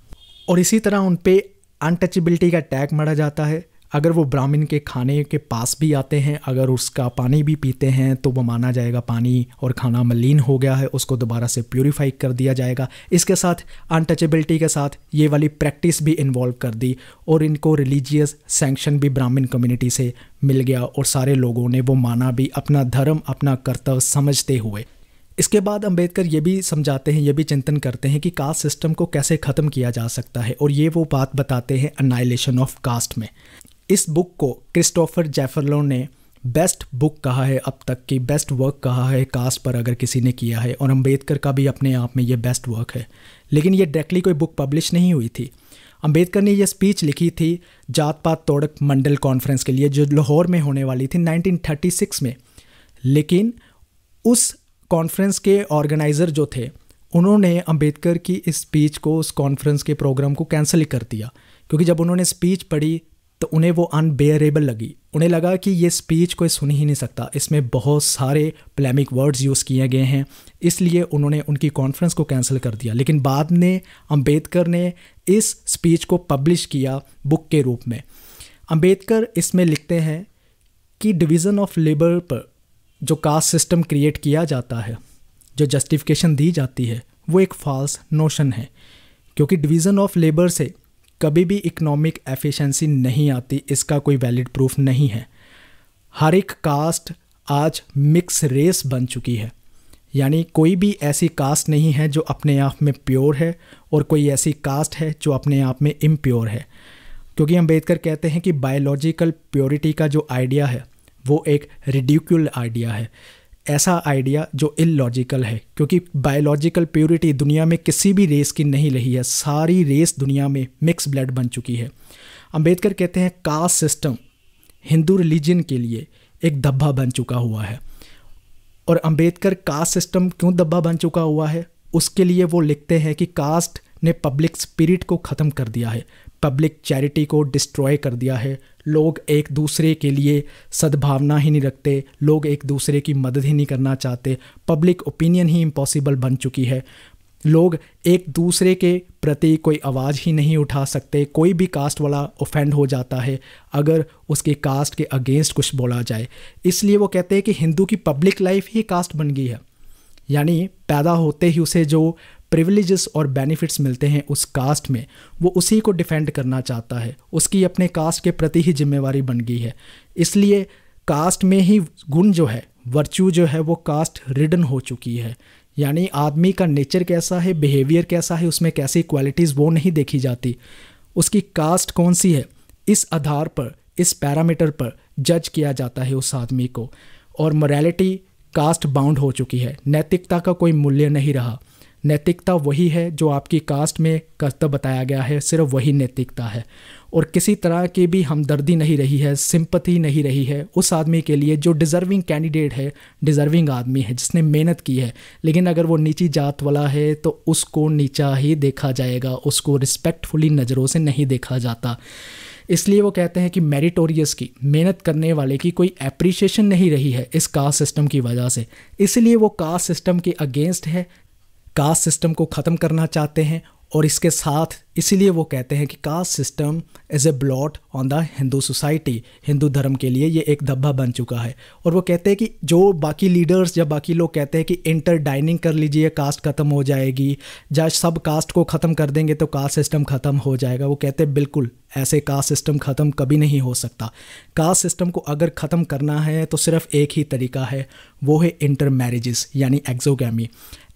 और इसी तरह उन पर अनटचबिलिटी का टैग मरा जाता है अगर वो ब्राह्मण के खाने के पास भी आते हैं अगर उसका पानी भी पीते हैं तो वो माना जाएगा पानी और खाना मलिन हो गया है उसको दोबारा से प्योरीफाई कर दिया जाएगा इसके साथ अनटचेबिलिटी के साथ ये वाली प्रैक्टिस भी इन्वॉल्व कर दी और इनको रिलीजियस सेंक्शन भी ब्राह्मण कम्युनिटी से मिल गया और सारे लोगों ने वो माना भी अपना धर्म अपना कर्तव्य समझते हुए इसके बाद अंबेडकर ये भी समझाते हैं ये भी चिंतन करते हैं कि कास्ट सिस्टम को कैसे ख़त्म किया जा सकता है और ये वो बात बताते हैं अनाइलेशन ऑफ कास्ट में इस बुक को क्रिस्टोफर जेफरलो ने बेस्ट बुक कहा है अब तक की बेस्ट वर्क कहा है कास्ट पर अगर किसी ने किया है और अंबेडकर का भी अपने आप में ये बेस्ट वर्क है लेकिन ये डायरेक्टली कोई बुक पब्लिश नहीं हुई थी अंबेडकर ने यह स्पीच लिखी थी जात पात तोड़क मंडल कॉन्फ्रेंस के लिए जो लाहौर में होने वाली थी 1936 में लेकिन उस कॉन्फ्रेंस के ऑर्गेनाइज़र जो थे उन्होंने अंबेडकर की इस स्पीच को उस कॉन्फ्रेंस के प्रोग्राम को कैंसिल कर दिया क्योंकि जब उन्होंने स्पीच पढ़ी तो उन्हें वो अनबेयरेबल लगी उन्हें लगा कि ये स्पीच कोई सुन ही नहीं सकता इसमें बहुत सारे प्लेमिक वर्ड्स यूज़ किए गए हैं इसलिए उन्होंने उनकी कॉन्फ्रेंस को कैंसिल कर दिया लेकिन बाद में अम्बेडकर ने इस स्पीच को पब्लिश किया बुक के रूप में अम्बेडकर इसमें लिखते हैं कि डिवीज़न ऑफ लेबर पर जो कास्ट सिस्टम क्रिएट किया जाता है जो जस्टिफिकेशन दी जाती है वो एक फॉल्स नोशन है क्योंकि डिवीज़न ऑफ लेबर से कभी भी इकोनॉमिक एफिशिएंसी नहीं आती इसका कोई वैलिड प्रूफ नहीं है हर एक कास्ट आज मिक्स रेस बन चुकी है यानी कोई भी ऐसी कास्ट नहीं है जो अपने आप में प्योर है और कोई ऐसी कास्ट है जो अपने आप में इम्प्योर है क्योंकि अंबेडकर कहते हैं कि बायोलॉजिकल प्योरिटी का जो आइडिया है वो एक रिड्यूक्यूल आइडिया है ऐसा आइडिया जो इलॉजिकल है क्योंकि बायोलॉजिकल प्योरिटी दुनिया में किसी भी रेस की नहीं रही है सारी रेस दुनिया में मिक्स ब्लड बन चुकी है अंबेडकर कहते हैं कास्ट सिस्टम हिंदू रिलीजन के लिए एक धब्बा बन चुका हुआ है और अंबेडकर कास्ट सिस्टम क्यों धब्बा बन चुका हुआ है उसके लिए वो लिखते हैं कि कास्ट ने पब्लिक स्पिरिट को ख़त्म कर दिया है पब्लिक चैरिटी को डिस्ट्रॉय कर दिया है लोग एक दूसरे के लिए सद्भावना ही नहीं रखते लोग एक दूसरे की मदद ही नहीं करना चाहते पब्लिक ओपिनियन ही इम्पॉसिबल बन चुकी है लोग एक दूसरे के प्रति कोई आवाज़ ही नहीं उठा सकते कोई भी कास्ट वाला ओफेंड हो जाता है अगर उसके कास्ट के अगेंस्ट कुछ बोला जाए इसलिए वो कहते हैं कि हिंदू की पब्लिक लाइफ ही कास्ट बन गई है यानी पैदा होते ही उसे जो प्रिविलेजेस और बेनिफिट्स मिलते हैं उस कास्ट में वो उसी को डिफेंड करना चाहता है उसकी अपने कास्ट के प्रति ही जिम्मेवारी बन गई है इसलिए कास्ट में ही गुण जो है वर्च्यू जो है वो कास्ट रिडन हो चुकी है यानी आदमी का नेचर कैसा है बिहेवियर कैसा है उसमें कैसी क्वालिटीज़ वो नहीं देखी जाती उसकी कास्ट कौन सी है इस आधार पर इस पैरामीटर पर जज किया जाता है उस आदमी को और मोरालिटी कास्ट बाउंड हो चुकी है नैतिकता का कोई मूल्य नहीं रहा नैतिकता वही है जो आपकी कास्ट में कर्तव्य बताया गया है सिर्फ वही नैतिकता है और किसी तरह की भी हमदर्दी नहीं रही है सिंपथी नहीं रही है उस आदमी के लिए जो डिज़र्विंग कैंडिडेट है डिज़र्विंग आदमी है जिसने मेहनत की है लेकिन अगर वो नीची जात वाला है तो उसको नीचा ही देखा जाएगा उसको रिस्पेक्टफुली नज़रों से नहीं देखा जाता इसलिए वो कहते हैं कि मेरिटोरियस की मेहनत करने वाले की कोई एप्रिशिएशन नहीं रही है इस कास्ट सिस्टम की वजह से इसलिए वो कास्ट सिस्टम के अगेंस्ट है कास्ट सिस्टम को ख़त्म करना चाहते हैं और इसके साथ इसीलिए वो कहते हैं कि caste system is a blot on the Hindu society Hindu धर्म के लिए ये एक धब्बा बन चुका है और वो कहते हैं कि जो बाकी लीडर्स या बाकी लोग कहते हैं कि इंटर डाइनिंग कर लीजिए कास्ट ख़त्म हो जाएगी या सब कास्ट को ख़त्म कर देंगे तो कास्ट सिस्टम ख़त्म हो जाएगा वो कहते हैं बिल्कुल ऐसे कास्ट सिस्टम ख़त्म कभी नहीं हो सकता कास्ट सिस्टम को अगर ख़त्म करना है तो सिर्फ एक ही तरीका है वो है इंटर मैरिजेस यानी एक्जोगैमी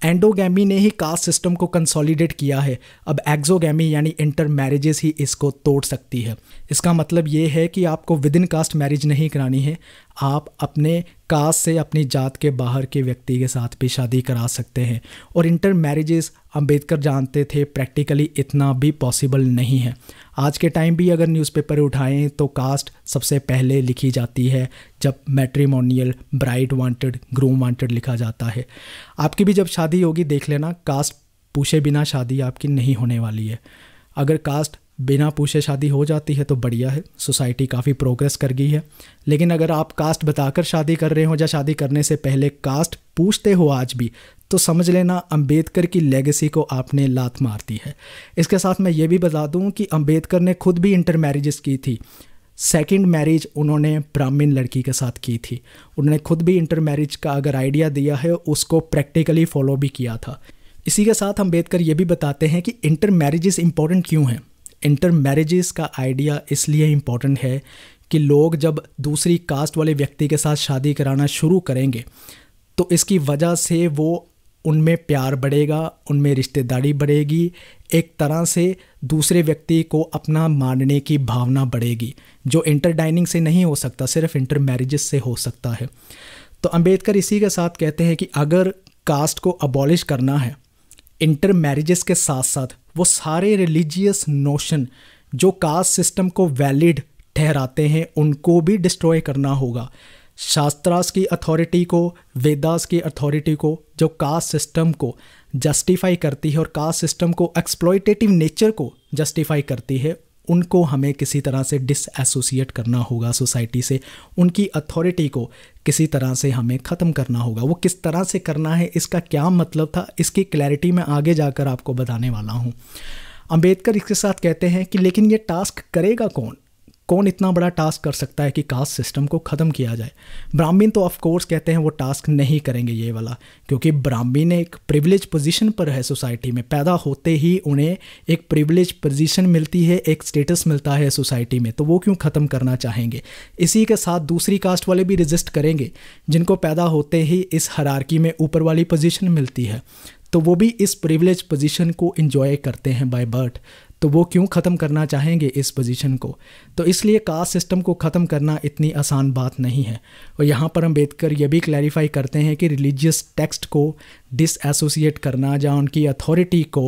एंडोगैमी ने ही कास्ट सिस्टम को कंसोलिडेट किया है अब एक्जोगैमी यानी इंटर मैरिजेस ही इसको तोड़ सकती है इसका मतलब ये है कि आपको विद इन कास्ट मैरिज नहीं करानी है आप अपने कास्ट से अपनी जात के बाहर के व्यक्ति के साथ भी शादी करा सकते हैं और इंटर मैरिजेस अम्बेडकर जानते थे प्रैक्टिकली इतना भी पॉसिबल नहीं है आज के टाइम भी अगर न्यूज़पेपर उठाएं तो कास्ट सबसे पहले लिखी जाती है जब matrimonial bride wanted groom wanted लिखा जाता है आपकी भी जब शादी होगी देख लेना कास्ट पूछे बिना शादी आपकी नहीं होने वाली है अगर कास्ट बिना पूछे शादी हो जाती है तो बढ़िया है सोसाइटी काफ़ी प्रोग्रेस कर गई है लेकिन अगर आप कास्ट बताकर शादी कर रहे हो या शादी करने से पहले कास्ट पूछते हो आज भी तो समझ लेना अंबेडकर की लेगेसी को आपने लात मार दी है इसके साथ मैं ये भी बता दूं कि अंबेडकर ने खुद भी इंटर मैरिजेस की थी सेकंड मैरिज उन्होंने ब्राह्मीण लड़की के साथ की थी उन्होंने खुद भी इंटर मैरिज का अगर आइडिया दिया है उसको प्रैक्टिकली फॉलो भी किया था इसी के साथ अम्बेडकर ये भी बताते हैं कि इंटर मैरिजेस इम्पॉर्टेंट क्यों हैं इंटर मैरिजेस का आइडिया इसलिए इम्पॉर्टेंट है कि लोग जब दूसरी कास्ट वाले व्यक्ति के साथ शादी कराना शुरू करेंगे तो इसकी वजह से वो उनमें प्यार बढ़ेगा उनमें रिश्तेदारी बढ़ेगी एक तरह से दूसरे व्यक्ति को अपना मानने की भावना बढ़ेगी जो इंटर डाइनिंग से नहीं हो सकता सिर्फ इंटर मैरिजेस से हो सकता है तो अंबेडकर इसी के साथ कहते हैं कि अगर कास्ट को अबॉलिश करना है इंटर मैरिजेस के साथ साथ वो सारे रिलीजियस नोशन जो कास्ट सिस्टम को वैलिड ठहराते हैं उनको भी डिस्ट्रॉय करना होगा शास्त्रास की अथॉरिटी को वेदास की अथॉरिटी को जो कास्ट सिस्टम को जस्टिफाई करती है और कास्ट सिस्टम को एक्सप्लोइटेटिव नेचर को जस्टिफाई करती है उनको हमें किसी तरह से डिसएसोसिएट करना होगा सोसाइटी से उनकी अथॉरिटी को किसी तरह से हमें ख़त्म करना होगा वो किस तरह से करना है इसका क्या मतलब था इसकी क्लैरिटी मैं आगे जाकर आपको बताने वाला हूँ अम्बेडकर इसके साथ कहते हैं कि लेकिन ये टास्क करेगा कौन कौन इतना बड़ा टास्क कर सकता है कि कास्ट सिस्टम को ख़त्म किया जाए ब्राह्मीण तो ऑफ कोर्स कहते हैं वो टास्क नहीं करेंगे ये वाला क्योंकि ब्राह्मीण एक प्रिविलेज पोजीशन पर है सोसाइटी में पैदा होते ही उन्हें एक प्रिविलेज पोजीशन मिलती है एक स्टेटस मिलता है सोसाइटी में तो वो क्यों ख़त्म करना चाहेंगे इसी के साथ दूसरी कास्ट वाले भी रजिस्ट करेंगे जिनको पैदा होते ही इस हरारकी में ऊपर वाली पोजिशन मिलती है तो वो भी इस प्रिविलेज पोजीशन को इन्जॉय करते हैं बाय बर्थ तो वो क्यों ख़त्म करना चाहेंगे इस पोजीशन को तो इसलिए कास्ट सिस्टम को ख़त्म करना इतनी आसान बात नहीं है और यहाँ पर अम्बेडकर यह भी क्लैरिफाई करते हैं कि रिलीजियस टेक्स्ट को डिसएसोसिएट करना या उनकी अथॉरिटी को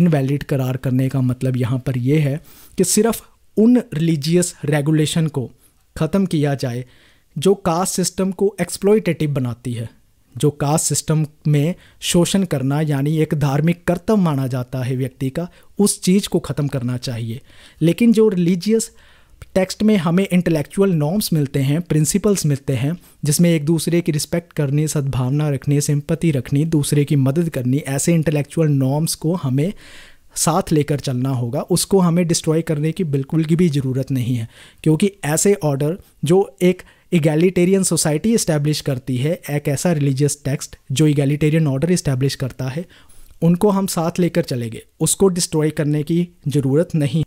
इनवैलिड करार करने का मतलब यहाँ पर यह है कि सिर्फ उन रिलीजियस रेगुलेशन को ख़त्म किया जाए जो कास्ट सिस्टम को एक्सप्लोइटेटिव बनाती है जो कास्ट सिस्टम में शोषण करना यानी एक धार्मिक कर्तव्य माना जाता है व्यक्ति का उस चीज़ को ख़त्म करना चाहिए लेकिन जो रिलीजियस टेक्स्ट में हमें इंटेलेक्चुअल नॉर्म्स मिलते हैं प्रिंसिपल्स मिलते हैं जिसमें एक दूसरे की रिस्पेक्ट करनी सद्भावना रखनी सिंपति रखनी दूसरे की मदद करनी ऐसे इंटेलेक्चुअल नॉर्म्स को हमें साथ लेकर चलना होगा उसको हमें डिस्ट्रॉय करने की बिल्कुल की भी ज़रूरत नहीं है क्योंकि ऐसे ऑर्डर जो एक इगैलिटेरियन सोसाइटी इस्टेब्लिश करती है एक ऐसा रिलीजियस टेक्स्ट जो इगैलिटेरियन ऑर्डर इस्टेब्लिश करता है उनको हम साथ लेकर चलेंगे उसको डिस्ट्रॉय करने की ज़रूरत नहीं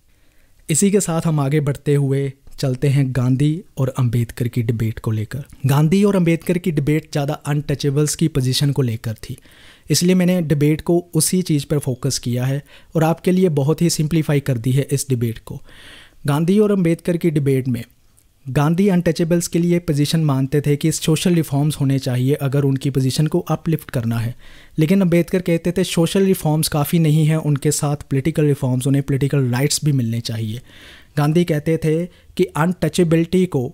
इसी के साथ हम आगे बढ़ते हुए चलते हैं गांधी और अंबेडकर की डिबेट को लेकर गांधी और अंबेडकर की डिबेट ज़्यादा अनटचेबल्स की पोजीशन को लेकर थी इसलिए मैंने डिबेट को उसी चीज़ पर फोकस किया है और आपके लिए बहुत ही सिंप्लीफाई कर दी है इस डिबेट को गांधी और अंबेडकर की डिबेट में गांधी अनटचेबल्स के लिए पोजीशन मानते थे कि सोशल रिफॉर्म्स होने चाहिए अगर उनकी पोजीशन को अपलिफ्ट करना है लेकिन अंबेडकर कहते थे सोशल रिफॉर्म्स काफ़ी नहीं हैं उनके साथ पॉलिटिकल रिफॉर्म्स उन्हें पॉलिटिकल राइट्स भी मिलने चाहिए गांधी कहते थे कि अनटचेबिलिटी को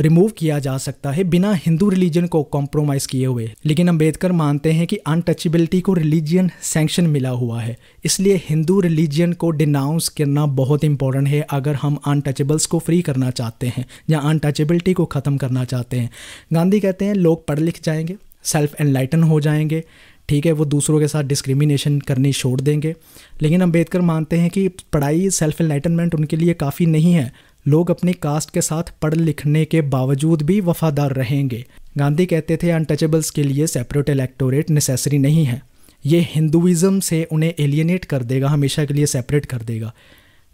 रिमूव किया जा सकता है बिना हिंदू रिलीजन को कॉम्प्रोमाइज़ किए हुए लेकिन अम्बेडकर मानते हैं कि अनटचेबिलिटी को रिलीजियन सेंक्शन मिला हुआ है इसलिए हिंदू रिलीजन को डिनाउंस करना बहुत इंपॉर्टेंट है अगर हम अनटचेबल्स को फ्री करना चाहते हैं या अनटचेबिलिटी को ख़त्म करना चाहते हैं गांधी कहते हैं लोग पढ़ लिख जाएंगे सेल्फ एनलाइटन हो जाएंगे ठीक है वो दूसरों के साथ डिस्क्रिमिनेशन करनी छोड़ देंगे लेकिन अम्बेडकर मानते हैं कि पढ़ाई सेल्फ एनलाइटनमेंट उनके लिए काफ़ी नहीं है लोग अपनी कास्ट के साथ पढ़ लिखने के बावजूद भी वफादार रहेंगे गांधी कहते थे अनटचेबल्स के लिए सेपरेट इलेक्टोरेट नेसेसरी नहीं है ये हिंदुज़म से उन्हें एलियनेट कर देगा हमेशा के लिए सेपरेट कर देगा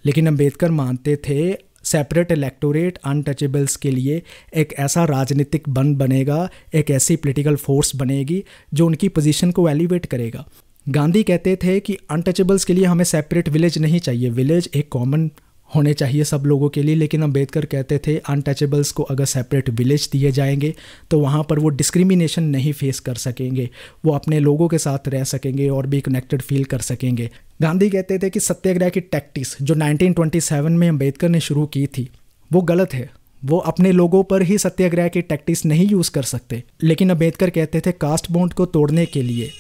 लेकिन अम्बेडकर मानते थे सेपरेट इलेक्टोरेट अनटचेबल्स के लिए एक ऐसा राजनीतिक बन बनेगा एक ऐसी पॉलिटिकल फोर्स बनेगी जो उनकी पोजीशन को एलिवेट करेगा गांधी कहते थे कि अनटचेबल्स के लिए हमें सेपरेट विलेज नहीं चाहिए विलेज एक कॉमन होने चाहिए सब लोगों के लिए लेकिन अम्बेडकर कहते थे अनटचेबल्स को अगर सेपरेट विलेज दिए जाएंगे तो वहाँ पर वो डिस्क्रिमिनेशन नहीं फेस कर सकेंगे वो अपने लोगों के साथ रह सकेंगे और भी कनेक्टेड फील कर सकेंगे गांधी कहते थे कि सत्याग्रह की टैक्टिस जो 1927 में अम्बेडकर ने शुरू की थी वो गलत है वो अपने लोगों पर ही सत्याग्रह की टैक्टिस नहीं यूज़ कर सकते लेकिन अम्बेडकर कहते थे कास्ट बॉन्ड को तोड़ने के लिए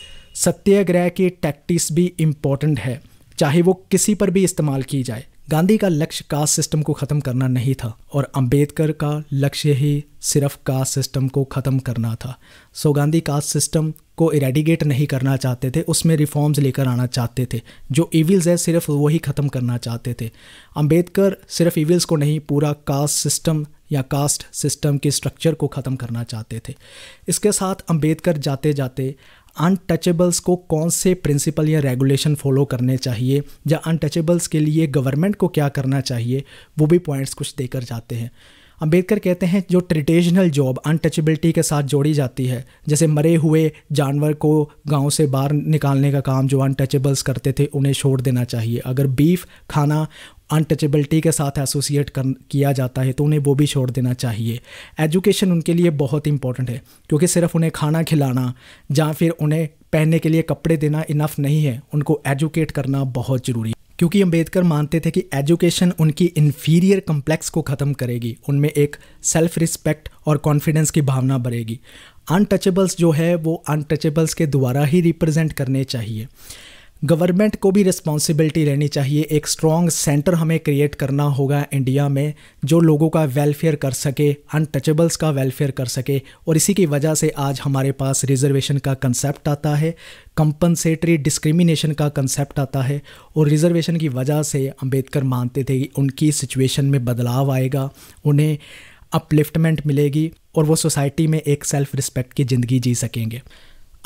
सत्याग्रह की टैक्टिस भी इम्पॉर्टेंट है चाहे वो किसी पर भी इस्तेमाल की जाए गांधी का लक्ष्य कास्ट सिस्टम को ख़त्म करना नहीं था और अंबेडकर का लक्ष्य ही सिर्फ कास्ट सिस्टम को ख़त्म करना था सो गांधी कास्ट सिस्टम को इरेडिगेट नहीं करना चाहते थे उसमें रिफॉर्म्स लेकर आना चाहते थे जो इविल्स है सिर्फ वही ख़त्म करना चाहते थे अंबेडकर सिर्फ इविल्स को नहीं पूरा कास्ट सिस्टम या कास्ट सिस्टम के स्ट्रक्चर को ख़त्म करना चाहते थे इसके साथ अंबेडकर जाते जाते अनटचेबल्स को कौन से प्रिंसिपल या रेगुलेशन फॉलो करने चाहिए या अनटचेबल्स के लिए गवर्नमेंट को क्या करना चाहिए वो भी पॉइंट्स कुछ देकर जाते हैं अंबेडकर कहते हैं जो ट्रेडिशनल जॉब अनटचेबिलिटी के साथ जोड़ी जाती है जैसे मरे हुए जानवर को गांव से बाहर निकालने का काम जो अनटचेबल्स करते थे उन्हें छोड़ देना चाहिए अगर बीफ खाना अनटचेबिलिटी के साथ एसोसिएट कर किया जाता है तो उन्हें वो भी छोड़ देना चाहिए एजुकेशन उनके लिए बहुत इंपॉर्टेंट है क्योंकि सिर्फ उन्हें खाना खिलाना या फिर उन्हें पहनने के लिए कपड़े देना इनफ नहीं है उनको एजुकेट करना बहुत ज़रूरी है क्योंकि अंबेडकर मानते थे कि एजुकेशन उनकी इन्फीरियर कम्प्लेक्स को ख़त्म करेगी उनमें एक सेल्फ रिस्पेक्ट और कॉन्फिडेंस की भावना बढ़ेगी अनटचेबल्स जो है वो अनटचेबल्स के द्वारा ही रिप्रेजेंट करने चाहिए गवर्नमेंट को भी रिस्पॉन्सिबिलिटी रहनी चाहिए एक स्ट्रॉन्ग सेंटर हमें क्रिएट करना होगा इंडिया में जो लोगों का वेलफेयर कर सके अनटचेबल्स का वेलफेयर कर सके और इसी की वजह से आज हमारे पास रिजर्वेशन का कंसेप्ट आता है कंपनसेटरी डिस्क्रिमिनेशन का कंसेप्ट आता है और रिजर्वेशन की वजह से अम्बेडकर मानते थे कि उनकी सिचुएशन में बदलाव आएगा उन्हें अपलिफ्टमेंट मिलेगी और वो सोसाइटी में एक सेल्फ रिस्पेक्ट की ज़िंदगी जी सकेंगे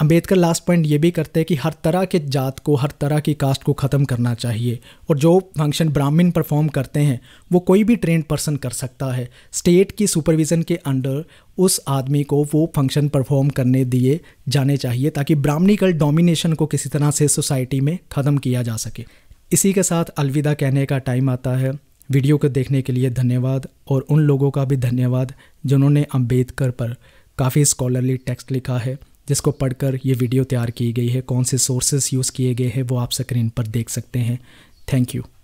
अंबेडकर लास्ट पॉइंट ये भी करते हैं कि हर तरह के जात को हर तरह की कास्ट को ख़त्म करना चाहिए और जो फंक्शन ब्राह्मण परफॉर्म करते हैं वो कोई भी ट्रेंड पर्सन कर सकता है स्टेट की सुपरविज़न के अंडर उस आदमी को वो फंक्शन परफॉर्म करने दिए जाने चाहिए ताकि ब्राह्मणिकल डोमिनेशन को किसी तरह से सोसाइटी में ख़त्म किया जा सके इसी के साथ अलविदा कहने का टाइम आता है वीडियो को देखने के लिए धन्यवाद और उन लोगों का भी धन्यवाद जिन्होंने अम्बेडकर पर काफ़ी स्कॉलरली टेक्स्ट लिखा है जिसको पढ़कर ये वीडियो तैयार की गई है कौन से सोर्सेस यूज़ किए गए हैं वो आप स्क्रीन पर देख सकते हैं थैंक यू